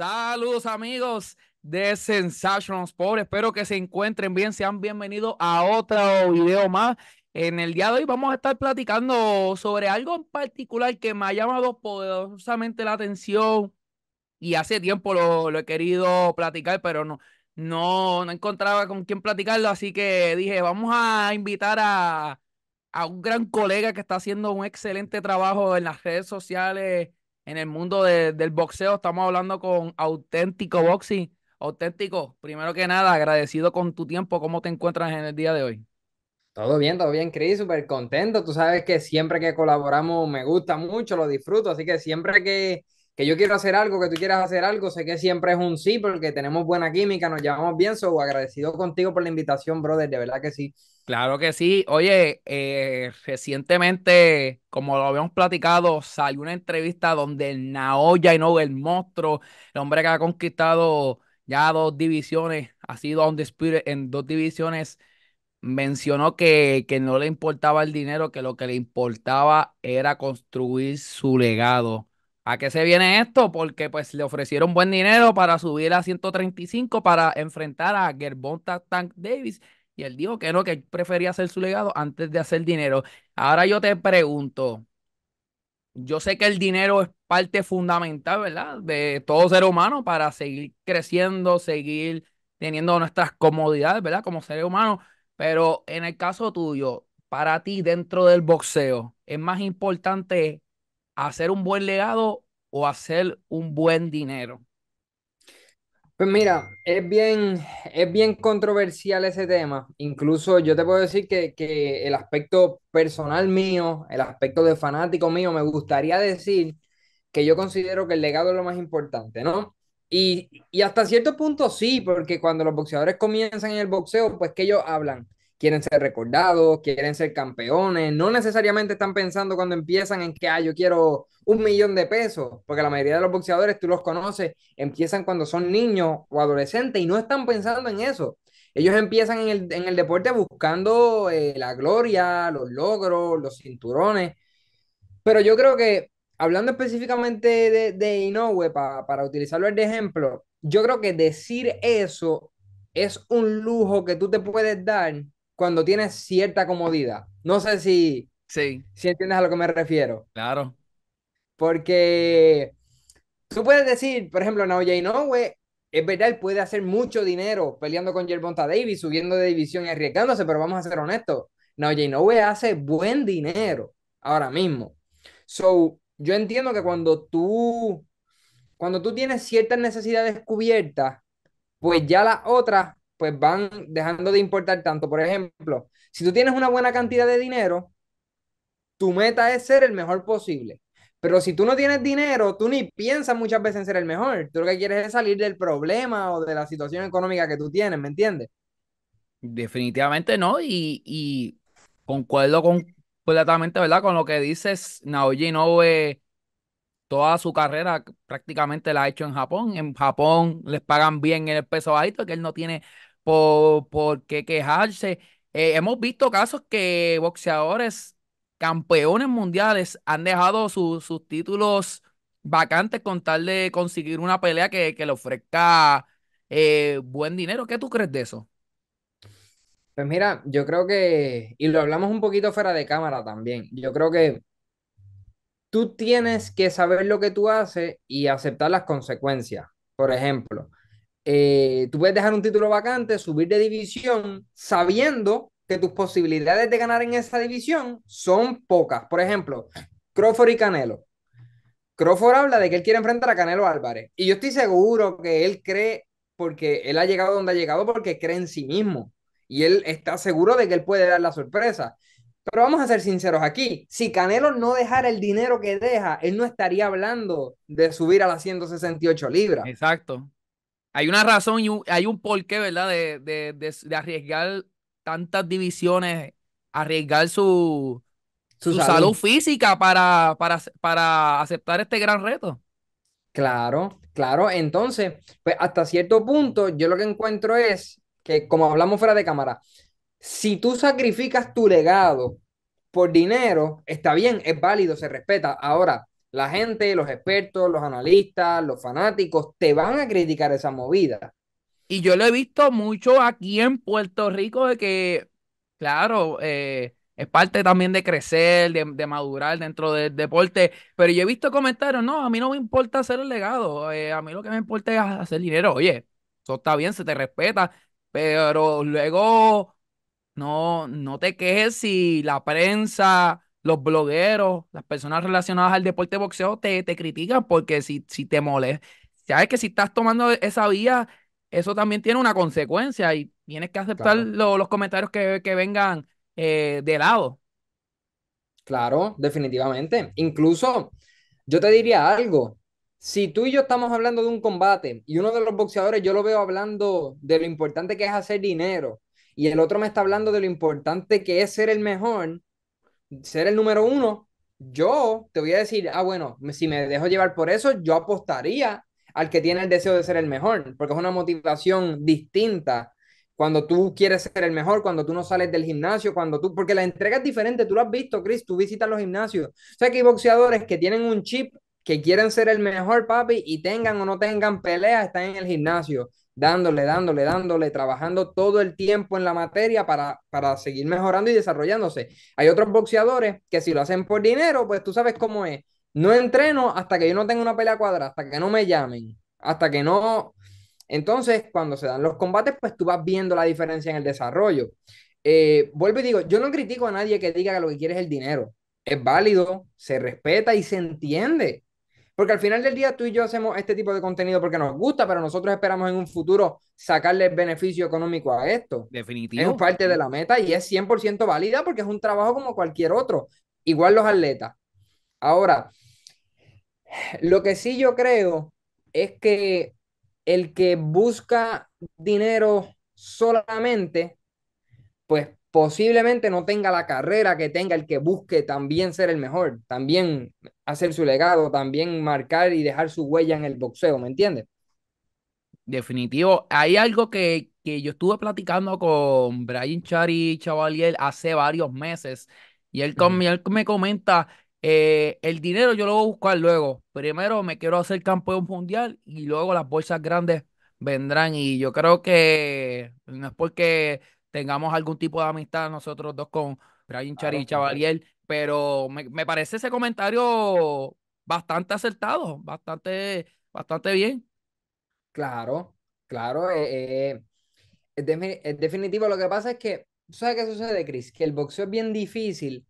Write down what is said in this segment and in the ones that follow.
Saludos amigos de Sensational Sports, Espero que se encuentren bien. Sean bienvenidos a otro video más. En el día de hoy vamos a estar platicando sobre algo en particular que me ha llamado poderosamente la atención y hace tiempo lo, he querido platicar, pero no, no, no encontraba con quién platicarlo. Así que dije, vamos a invitar a, a un gran colega que está haciendo un excelente trabajo en las redes sociales en el mundo del boxeo. Estamos hablando con auténtico boxing. Auténtico, primero que nada, agradecido con tu tiempo. ¿Cómo te encuentras en el día de hoy? Todo bien, todo bien, Cris, súper contento. Tú sabes que siempre que colaboramos me gusta mucho, lo disfruto, así que siempre que, que yo quiero hacer algo, que tú quieras hacer algo, sé que siempre es un sí, porque tenemos buena química, nos llevamos bien, so agradecido contigo por la invitación, brother, de verdad que sí. Claro que sí. Oye, eh, recientemente, como lo habíamos platicado, salió una entrevista donde Naoya Inoue, el monstruo, el hombre que ha conquistado ya dos divisiones, ha sido un en dos divisiones, mencionó que, que no le importaba el dinero, que lo que le importaba era construir su legado. ¿A qué se viene esto? Porque pues le ofrecieron buen dinero para subir a 135 para enfrentar a Gerbonta Tank Davis y él dijo que no, que prefería hacer su legado antes de hacer dinero. Ahora yo te pregunto, yo sé que el dinero es parte fundamental, ¿verdad? De todo ser humano para seguir creciendo, seguir teniendo nuestras comodidades, ¿verdad? Como ser humano. Pero en el caso tuyo, para ti dentro del boxeo, ¿es más importante hacer un buen legado o hacer un buen dinero? Pues mira, es bien, es bien controversial ese tema. Incluso yo te puedo decir que, el aspecto personal mío, el aspecto de fanático mío, me gustaría decir que yo considero que el legado es lo más importante, ¿no? Y, y, hasta cierto punto sí, porque cuando los boxeadores comienzan en el boxeo, pues que ellos hablan quieren ser recordados, quieren ser campeones, no necesariamente están pensando cuando empiezan en que, ah, yo quiero un millón de pesos, porque la mayoría de los boxeadores, tú los conoces, empiezan cuando son niños o adolescentes y no están pensando en eso. Ellos empiezan en el, deporte buscando eh, la gloria, los logros, los cinturones. Pero yo creo que, hablando específicamente de, de Inoue, para utilizarlo de ejemplo, yo creo que decir eso es un lujo que tú te puedes dar cuando tienes cierta comodidad. No sé si, sí. si entiendes a lo que me refiero. Claro. Porque tú puedes decir, por ejemplo, no, Inoue, no, es verdad, él puede hacer mucho dinero peleando con Jerbonta Davis, subiendo de división y arriesgándose, pero vamos a ser honestos. No, Inoue hace buen dinero ahora mismo. So, yo entiendo que cuando tú, cuando tú tienes ciertas necesidades cubiertas, pues ya las otras pues van dejando de importar tanto. Por ejemplo, si tú tienes una buena cantidad de dinero, tu meta es ser el mejor posible. Pero si tú no tienes dinero, tú ni piensas muchas veces en ser el mejor. Tú lo que quieres es salir del problema o de la situación económica que tú tienes, ¿me entiendes? Definitivamente no, y, y concuerdo completamente, ¿verdad? Con lo que dices, Naoji Nobe. toda su carrera prácticamente la ha hecho en Japón. En Japón les pagan bien el peso bajito, que él no tiene por, qué quejarse. Eh, hemos visto casos que boxeadores campeones mundiales han dejado sus títulos vacantes con tal de conseguir una pelea que, le ofrezca eh, buen dinero. ¿Qué tú crees de eso? Pues mira, yo creo que, y lo hablamos un poquito fuera de cámara también, yo creo que tú tienes que saber lo que tú haces y aceptar las consecuencias. Por ejemplo, eh, tú puedes dejar un título vacante, subir de división, sabiendo que tus posibilidades de ganar en esa división son pocas. Por ejemplo, Crawford y Canelo. Crawford habla de que él quiere enfrentar a Canelo Álvarez. Y yo estoy seguro que él cree, porque él ha llegado donde ha llegado, porque cree en sí mismo. Y él está seguro de que él puede dar la sorpresa. Pero vamos a ser sinceros aquí. Si Canelo no dejara el dinero que deja, él no estaría hablando de subir a las 168 libras. Exacto hay una razón y hay un porqué, ¿verdad? De, arriesgar tantas divisiones, arriesgar su, su, salud. salud. física para, para, para aceptar este gran reto. Claro, claro. Entonces, pues hasta cierto punto, yo lo que encuentro es que, como hablamos fuera de cámara, si tú sacrificas tu legado por dinero, está bien, es válido, se respeta. Ahora, la gente, los expertos, los analistas, los fanáticos, te van a criticar esa movida. Y yo lo he visto mucho aquí en Puerto Rico de que, claro, eh, es parte también de crecer, de, madurar dentro del deporte, pero yo he visto comentarios, no, a mí no me importa hacer el legado, eh, a mí lo que me importa es hacer dinero, oye, eso está bien, se te respeta, pero luego no, no te quejes si la prensa los blogueros, las personas relacionadas al deporte de boxeo te, critican porque si, si te molesta, sabes que si estás tomando esa vía, eso también tiene una consecuencia y tienes que aceptar los comentarios que, vengan eh, de lado. Claro, definitivamente. Incluso yo te diría algo. Si tú y yo estamos hablando de un combate y uno de los boxeadores yo lo veo hablando de lo importante que es hacer dinero y el otro me está hablando de lo importante que es ser el mejor, ser el número uno, yo te voy a decir, ah, bueno, si me dejo llevar por eso, yo apostaría al que tiene el deseo de ser el mejor, porque es una motivación distinta. Cuando tú quieres ser el mejor, cuando tú no sales del gimnasio, cuando tú, porque la entrega es diferente, tú lo has visto, Chris, tú visitas los gimnasios. O sea que hay boxeadores que tienen un chip que quieren ser el mejor, papi, y tengan o no tengan peleas, están en el gimnasio dándole, dándole, dándole, trabajando todo el tiempo en la materia para, para seguir mejorando y desarrollándose. Hay otros boxeadores que si lo hacen por dinero, pues tú sabes cómo es. No entreno hasta que yo no tenga una pelea cuadrada, hasta que no me llamen, hasta que no... Entonces, cuando se dan los combates, pues tú vas viendo la diferencia en el desarrollo. Eh, vuelvo y digo, yo no critico a nadie que diga que lo que quiere es el dinero. Es válido, se respeta y se entiende. Porque al final del día tú y yo hacemos este tipo de contenido porque nos gusta, pero nosotros esperamos en un futuro sacarle beneficio económico a esto. Definitivamente Es parte de la meta y es 100% válida porque es un trabajo como cualquier otro. Igual los atletas. Ahora, lo que sí yo creo es que el que busca dinero solamente, pues posiblemente no tenga la carrera que tenga el que busque también ser el mejor, también hacer su legado, también marcar y dejar su huella en el boxeo, ¿me entiendes? Definitivo. Hay algo que, yo estuve platicando con Brian Chari Chavalier hace varios meses y él, me comenta, eh, el dinero yo lo voy a buscar luego. Primero me quiero hacer campeón mundial y luego las bolsas grandes vendrán y yo creo que no es porque tengamos algún tipo de amistad nosotros dos con Brian Charicha y Chavalier, pero me, parece ese comentario bastante acertado, bastante, bastante bien. Claro, claro. En eh, eh, definitivo, lo que pasa es que, ¿sabes qué sucede, Chris? Que el boxeo es bien difícil.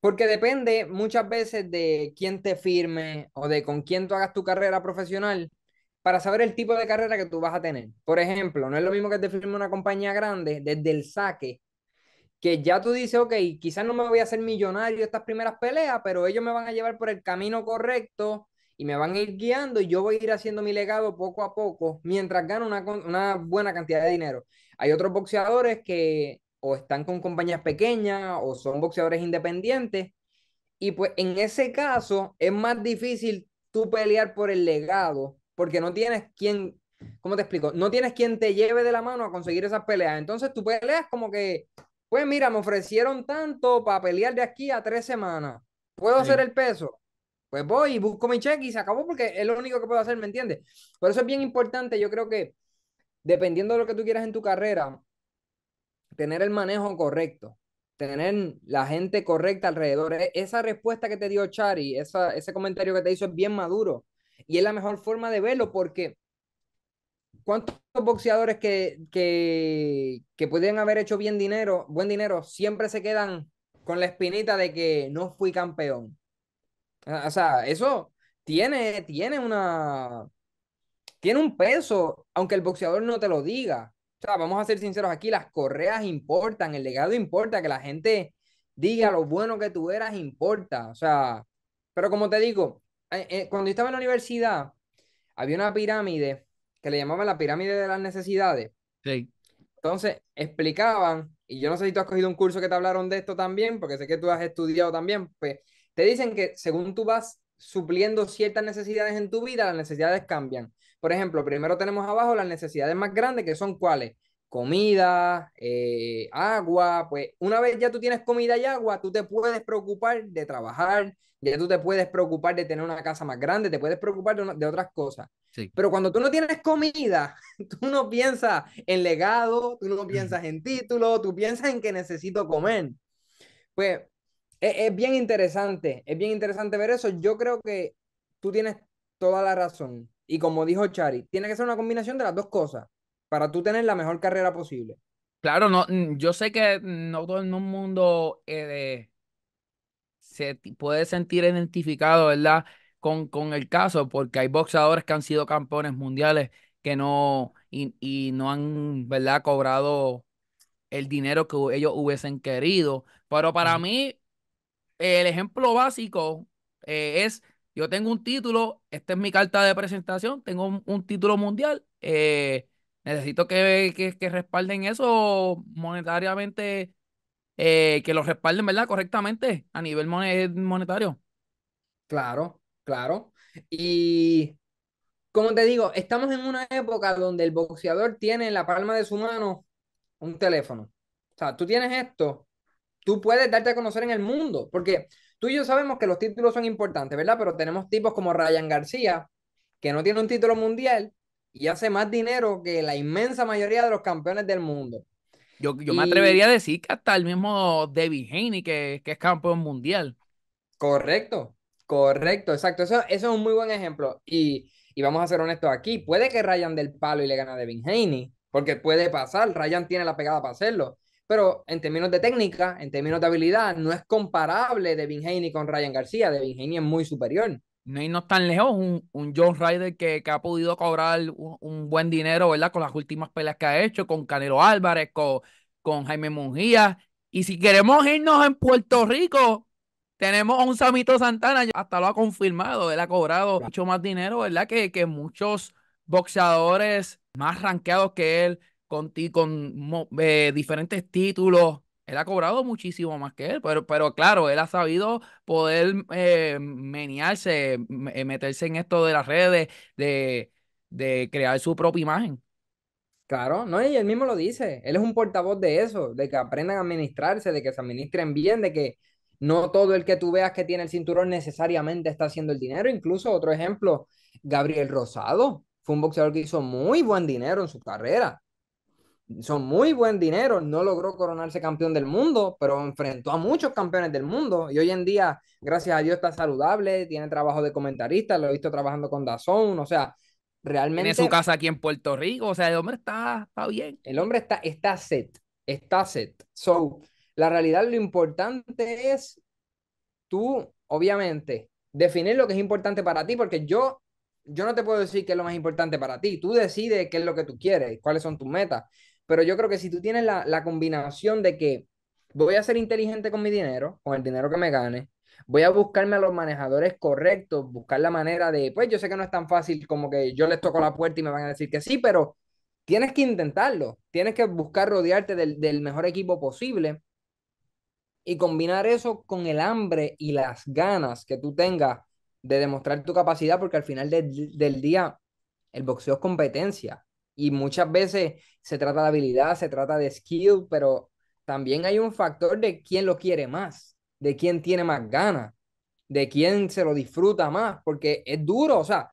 Porque depende muchas veces de quién te firme o de con quién tú hagas tu carrera profesional para saber el tipo de carrera que tú vas a tener. Por ejemplo, no es lo mismo que te firme una compañía grande desde el saque, que ya tú dices, ok, quizás no me voy a hacer millonario estas primeras peleas, pero ellos me van a llevar por el camino correcto y me van a ir guiando y yo voy a ir haciendo mi legado poco a poco mientras gano una, una buena cantidad de dinero. Hay otros boxeadores que o están con compañías pequeñas o son boxeadores independientes y pues en ese caso es más difícil tú pelear por el legado porque no tienes quien, ¿cómo te explico? No tienes quien te lleve de la mano a conseguir esas peleas. Entonces tú peleas como que, pues mira, me ofrecieron tanto para pelear de aquí a tres semanas. ¿Puedo hacer el peso? Pues voy y busco mi cheque y se acabó porque es lo único que puedo hacer, ¿me entiendes? Por eso es bien importante, yo creo que dependiendo de lo que tú quieras en tu carrera, tener el manejo correcto, tener la gente correcta alrededor. E, esa respuesta que te dio Chari, ese comentario que te hizo es bien maduro. Y es la mejor forma de verlo porque ¿cuántos boxeadores que, que, que pueden haber hecho bien dinero, buen dinero, siempre se quedan con la espinita de que no fui campeón? Ah, o sea, eso tiene, tiene una. Tiene un peso, aunque el boxeador no te lo diga. O sea, vamos a ser sinceros aquí, las correas importan, el legado importa, que la gente diga lo bueno que tú eras importa. O sea, pero como te digo, eh, eh, cuando yo estaba en la universidad, había una pirámide que le llamaban la pirámide de las necesidades. Entonces, explicaban, y yo no sé si tú has cogido un curso que te hablaron de esto también, porque sé que tú has estudiado también, pues te dicen que según tú vas supliendo ciertas necesidades en tu vida, las necesidades cambian. Por ejemplo, primero tenemos abajo las necesidades más grandes, que son cuáles? comida, eh, agua, pues una vez ya tú tienes comida y agua, tú te puedes preocupar de trabajar, ya tú te puedes preocupar de tener una casa más grande, te puedes preocupar de, otras cosas. Pero cuando tú no tienes comida, tú no piensas en legado, tú no piensas en título, tú piensas en que necesito comer. Pues e, es bien interesante, es bien interesante ver eso. Yo creo que tú tienes toda la razón. Y como dijo Chari, tiene que ser una combinación de las dos cosas para tú tener la mejor carrera posible. Claro, no, mm, yo sé que no todo el mundo eh, se puede sentir identificado, ¿verdad? Con, con el caso, porque hay boxeadores que han sido campeones mundiales que no, y, no han, ¿verdad?, cobrado el dinero que ellos hubiesen querido. Pero para mí, el ejemplo básico eh, es, yo tengo un título, esta es mi carta de presentación, tengo un, título mundial, eh, Necesito que, que, que respalden eso monetariamente, eh, que lo respalden, ¿verdad? Correctamente a nivel monetario. Claro, claro. Y como te digo, estamos en una época donde el boxeador tiene en la palma de su mano un teléfono. O sea, tú tienes esto, tú puedes darte a conocer en el mundo, porque tú y yo sabemos que los títulos son importantes, ¿verdad? Pero tenemos tipos como Ryan García, que no tiene un título mundial, y hace más dinero que la inmensa mayoría de los campeones del mundo. Yo, yo me atrevería a decir que hasta el mismo Devin Haney, que, es campeón mundial. Correcto, correcto, exacto. Eso, es un muy buen ejemplo. Y, y, vamos a ser honestos aquí, puede que Ryan del palo y le gane a Devin Haney, porque puede pasar, Ryan tiene la pegada para hacerlo. Pero en términos de técnica, en términos de habilidad, no es comparable Devin Haney con Ryan García. Devin Haney es muy superior no irnos tan lejos, un, John Ryder que, que, ha podido cobrar un, buen dinero, ¿verdad? Con las últimas peleas que ha hecho, con Canelo Álvarez, con, con Jaime Mungía. Y si queremos irnos en Puerto Rico, tenemos a un Samito Santana, hasta lo ha confirmado, él ha cobrado mucho más dinero, ¿verdad? Que, que muchos boxeadores más ranqueados que él, con, con eh, diferentes títulos, él ha cobrado muchísimo más que él, pero, pero claro, él ha sabido poder eh, menearse, eh, meterse en esto de las redes, de, de crear su propia imagen. Claro, no, y él mismo lo dice, él es un portavoz de eso, de que aprendan a administrarse, de que se administren bien, de que no todo el que tú veas que tiene el cinturón necesariamente está haciendo el dinero. Incluso otro ejemplo, Gabriel Rosado, fue un boxeador que hizo muy buen dinero en su carrera, son muy buen dinero, no logró coronarse campeón del mundo, pero enfrentó a muchos campeones del mundo y hoy en día, gracias a Dios, está saludable, tiene trabajo de comentarista, lo he visto trabajando con Dazón, o sea, realmente... en su casa aquí en Puerto Rico, o sea, el hombre está, está bien. El hombre está, está set, está set. So, la realidad, lo importante es tú, obviamente, definir lo que es importante para ti, porque yo yo no te puedo decir qué es lo más importante para ti. Tú decides qué es lo que tú quieres, cuáles son tus metas. Pero yo creo que si tú tienes la, combinación de que voy a ser inteligente con mi dinero, con el dinero que me gane, voy a buscarme a los manejadores correctos, buscar la manera de, pues yo sé que no es tan fácil como que yo les toco la puerta y me van a decir que sí, pero tienes que intentarlo, tienes que buscar rodearte del, mejor equipo posible y combinar eso con el hambre y las ganas que tú tengas de demostrar tu capacidad, porque al final del día el boxeo es competencia. Y muchas veces se trata de habilidad, se trata de skill, pero también hay un factor de quién lo quiere más, de quién tiene más ganas, de quién se lo disfruta más, porque es duro, o sea,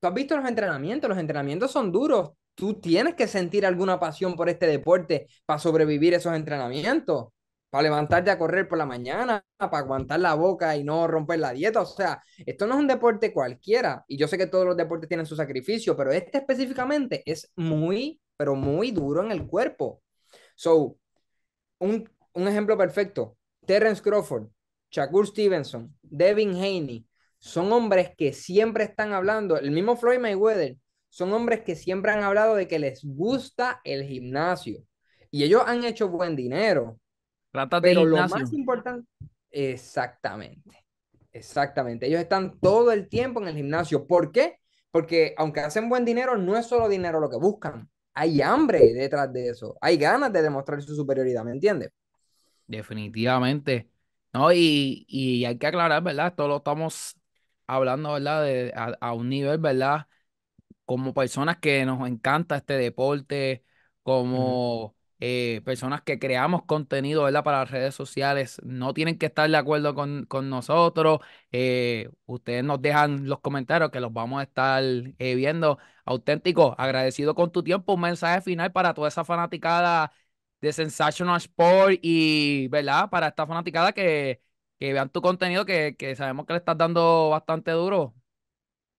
tú has visto los entrenamientos, los entrenamientos son duros, tú tienes que sentir alguna pasión por este deporte para sobrevivir esos entrenamientos para levantarte a correr por la mañana, para aguantar la boca y no romper la dieta. O sea, esto no es un deporte cualquiera. Y yo sé que todos los deportes tienen su sacrificio, pero este específicamente es muy, pero muy duro en el cuerpo. So, un, ejemplo perfecto. Terence Crawford, Shakur Stevenson, Devin Haney, son hombres que siempre están hablando, el mismo Floyd Mayweather, son hombres que siempre han hablado de que les gusta el gimnasio. Y ellos han hecho buen dinero, lo más importante, exactamente, exactamente. Ellos están todo el tiempo en el gimnasio. ¿Por qué? Porque aunque hacen buen dinero, no es solo dinero lo que buscan. Hay hambre detrás de eso. Hay ganas de demostrar su superioridad, ¿me entiendes? Definitivamente. No, y, hay que aclarar, ¿verdad? Todo lo estamos hablando, ¿verdad? a, un nivel, ¿verdad? Como personas que nos encanta este deporte, como eh, personas que creamos contenido ¿verdad? para las redes sociales no tienen que estar de acuerdo con, con nosotros. Eh, ustedes nos dejan los comentarios que los vamos a estar eh, viendo. Auténtico, agradecido con tu tiempo. Un mensaje final para toda esa fanaticada de Sensational Sport y ¿verdad? para esta fanaticada que, que vean tu contenido, que, que sabemos que le estás dando bastante duro.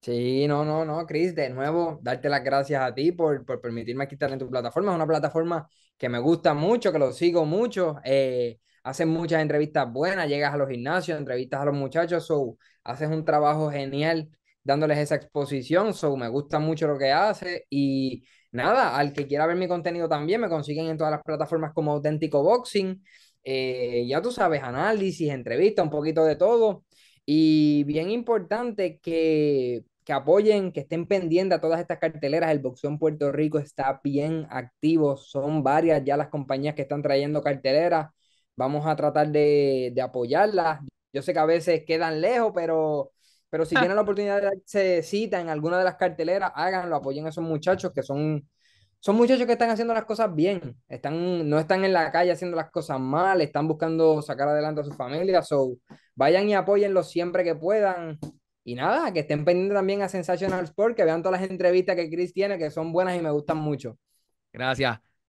Sí, no, no, no, Chris, de nuevo, darte las gracias a ti por, por permitirme aquí estar en tu plataforma. Es una plataforma que me gusta mucho, que lo sigo mucho. Eh, haces muchas entrevistas buenas, llegas a los gimnasios, entrevistas a los muchachos, so, haces un trabajo genial dándoles esa exposición, so, me gusta mucho lo que haces y nada, al que quiera ver mi contenido también, me consiguen en todas las plataformas como Auténtico Boxing, eh, ya tú sabes, análisis, entrevistas, un poquito de todo. Y bien importante que que apoyen, que estén pendientes a todas estas carteleras. El boxeo en Puerto Rico está bien activo, son varias ya las compañías que están trayendo carteleras. Vamos a tratar de, de apoyarlas. Yo sé que a veces quedan lejos, pero, pero si ah. tienen la oportunidad de darse cita en alguna de las carteleras, háganlo, apoyen a esos muchachos que son, son muchachos que están haciendo las cosas bien, están, no están en la calle haciendo las cosas mal, están buscando sacar adelante a su familia, vayan y apóyenlos siempre que puedan. Y nada, que estén pendientes también a Sensational Sport, que vean todas las entrevistas que Chris tiene, que son buenas y me gustan mucho. Gracias.